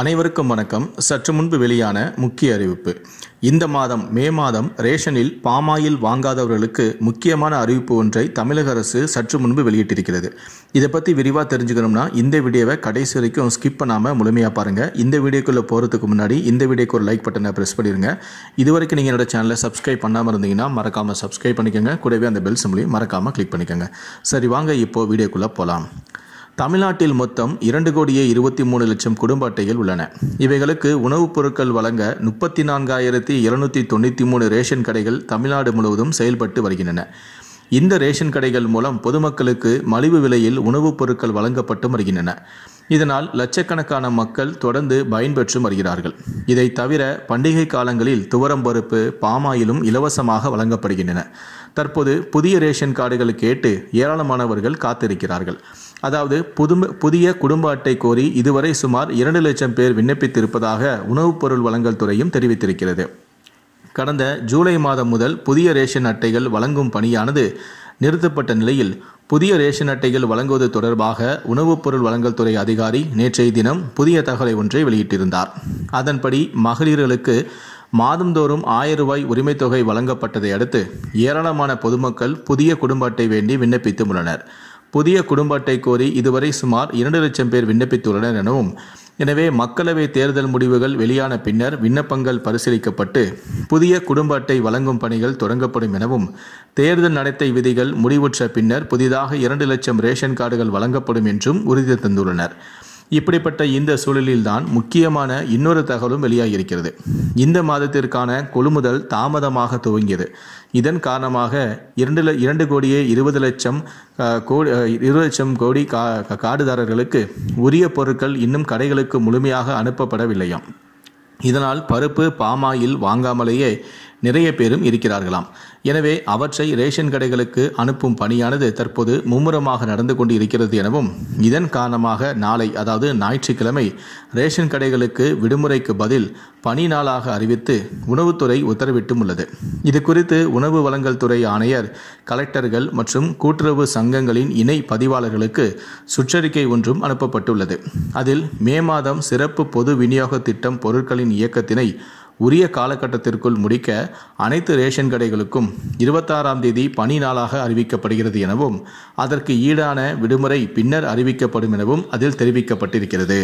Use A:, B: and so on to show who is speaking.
A: அனைவருக்கும் வணக்கம் சற்று முன்பு வெளியான முக்கிய அறிவிப்பு இந்த மாதம் மே மாதம் ரேஷனில் பாமாயில் வாங்காதவர்களுக்கு முக்கியமான அறிவிப்பு ஒன்றை தமிழக அரசு சற்று முன்பு வெளியிட்டிருக்கிறது இதை பற்றி விரிவாக தெரிஞ்சுக்கணும்னா இந்த வீடியோவை கடைசி வரைக்கும் ஸ்கிப் பண்ணாமல் முழுமையாக பாருங்கள் இந்த வீடியோக்குள்ளே போகிறதுக்கு முன்னாடி இந்த வீடியோக்கு ஒரு லைக் பட்டனை ப்ரெஸ் பண்ணிடுங்க இது வரைக்கும் நீங்கள் என்னோட சேனலை சப்ஸ்கிரைப் பண்ணாமல் இருந்தீங்கன்னா மறக்காமல் சப்ஸ்கிரைப் பண்ணிக்கோங்க கூடவே அந்த பெல் சிம்லையும் மறக்காமல் கிளிக் பண்ணிக்கோங்க சரி வாங்க இப்போது வீடியோக்குள்ளே போகலாம் தமிழ்நாட்டில் மொத்தம் இரண்டு கோடியே இருபத்தி மூணு லட்சம் குடும்ப அட்டைகள் உள்ளன இவைகளுக்கு உணவுப் பொருட்கள் வழங்க முப்பத்தி நான்காயிரத்தி இருநூத்தி தொண்ணூற்றி மூணு ரேஷன் கடைகள் தமிழ்நாடு முழுவதும் செயல்பட்டு வருகின்றன இந்த ரேஷன் கடைகள் மூலம் பொதுமக்களுக்கு மலிவு விலையில் உணவுப் பொருட்கள் வழங்கப்பட்டு வருகின்றன இதனால் லட்சக்கணக்கான மக்கள் தொடர்ந்து பயன்பெற்று வருகிறார்கள் இதை தவிர பண்டிகை காலங்களில் துவரம் பருப்பு பாமாயிலும் இலவசமாக வழங்கப்படுகின்றன தற்போது புதிய ரேஷன் கார்டுகள் கேட்டு ஏராளமானவர்கள் காத்திருக்கிறார்கள் அதாவது புது புதிய குடும்ப அட்டை கோரி இதுவரை சுமார் இரண்டு லட்சம் பேர் விண்ணப்பித்திருப்பதாக உணவுப் பொருள் வழங்கல் துறையும் தெரிவித்திருக்கிறது கடந்த ஜூலை மாதம் முதல் புதிய ரேஷன் அட்டைகள் வழங்கும் பணியானது நிறுத்தப்பட்ட நிலையில் புதிய ரேஷன் அட்டைகள் வழங்குவது தொடர்பாக உணவுப் பொருள் வழங்கல் துறை அதிகாரி நேற்றைய தினம் புதிய தகவலை ஒன்றை வெளியிட்டிருந்தார் அதன்படி மகளிர்களுக்கு மாதந்தோறும் ஆயிரம் ரூபாய் உரிமைத் தொகை வழங்கப்பட்டதை அடுத்து ஏராளமான பொதுமக்கள் புதிய குடும்ப அட்டை வேண்டி விண்ணப்பித்து உள்ளனர் புதிய குடும்ப அட்டை கோரி இதுவரை சுமார் இரண்டு லட்சம் பேர் விண்ணப்பித்துள்ளனர் எனவும் எனவே மக்களவை தேர்தல் முடிவுகள் வெளியான பின்னர் விண்ணப்பங்கள் பரிசீலிக்கப்பட்டு புதிய குடும்ப அட்டை வழங்கும் பணிகள் தொடங்கப்படும் எனவும் தேர்தல் நடத்தை விதிகள் முடிவுற்ற பின்னர் புதிதாக இரண்டு லட்சம் ரேஷன் கார்டுகள் வழங்கப்படும் என்றும் உறுதி தந்துள்ளனர் இப்படிப்பட்ட இந்த சூழலில்தான் முக்கியமான இன்னொரு தகவலும் வெளியாகியிருக்கிறது இந்த மாதத்திற்கான கொள்முதல் தாமதமாக துவங்கியது இதன் காரணமாக இரண்டு இரண்டு கோடியே இருபது லட்சம் கோடி இருபது லட்சம் கோடி கா காடுதாரர்களுக்கு உரிய பொருட்கள் இன்னும் கடைகளுக்கு முழுமையாக அனுப்பப்படவில்லையாம் இதனால் பருப்பு பாமாயில் வாங்காமலேயே நிறைய பேரும் இருக்கிறார்களாம் எனவே அவற்றை ரேஷன் கடைகளுக்கு அனுப்பும் பணியானது தற்போது மும்முரமாக நடந்து கொண்டு இருக்கிறது எனவும் இதன் காரணமாக நாளை அதாவது ஞாயிற்றுக்கிழமை ரேஷன் கடைகளுக்கு விடுமுறைக்கு பதில் பணி நாளாக அறிவித்து உணவுத்துறை உத்தரவிட்டும் உள்ளது இது குறித்து உணவு வழங்கல் துறை ஆணையர் கலெக்டர்கள் மற்றும் கூட்டுறவு சங்கங்களின் இணை பதிவாளர்களுக்கு சுற்றறிக்கை ஒன்றும் அனுப்பப்பட்டுள்ளது அதில் மே மாதம் சிறப்பு பொது விநியோக திட்டம் பொருட்களின் இயக்கத்தினை உரிய காலகட்டத்திற்குள் முடிக்க அனைத்து ரேஷன் கடைகளுக்கும் இருபத்தாறாம் தேதி பணி நாளாக அறிவிக்கப்படுகிறது எனவும் அதற்கு ஈடான விடுமுறை பின்னர் அறிவிக்கப்படும் எனவும் அதில் தெரிவிக்கப்பட்டிருக்கிறது